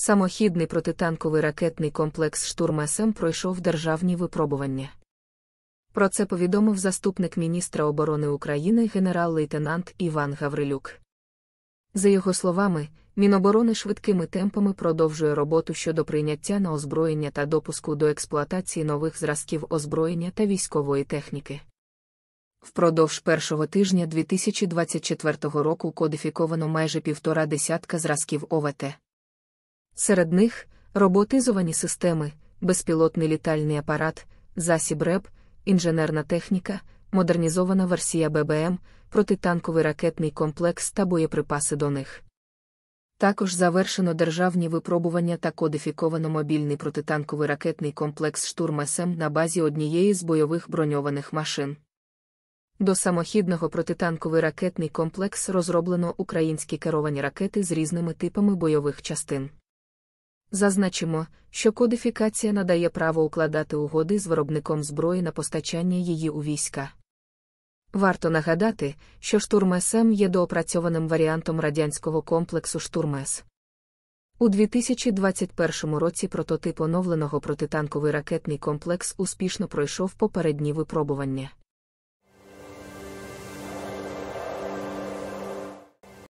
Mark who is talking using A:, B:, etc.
A: самохідний протитанковий ракетний комплекс «Штурм СМ» пройшов державні випробування. Про це повідомив заступник міністра оборони України генерал-лейтенант Іван Гаврилюк. За його словами, Міноборони швидкими темпами продовжує роботу щодо прийняття на озброєння та допуску до експлуатації нових зразків озброєння та військової техніки. Впродовж першого тижня 2024 року кодифіковано майже півтора десятка зразків ОВТ. Серед них роботизовані системи, безпілотний літальний апарат, засіб реп, інженерна техніка, модернізована версія ББМ, протитанковий ракетний комплекс та боєприпаси до них. Також завершено державні випробування та кодифіковано мобільний протитанковий ракетний комплекс штурм СМ на базі однієї з бойових броньованих машин. До самохідного протитанковий ракетний комплекс розроблено українські керовані ракети з різними типами бойових частин. Зазначимо, що кодифікація надає право укладати угоди з виробником зброї на постачання її у війська. Варто нагадати, що штурм СМ є доопрацьованим варіантом радянського комплексу штурм С. У 2021 році прототип оновленого протитанковий ракетний комплекс успішно пройшов попередні випробування.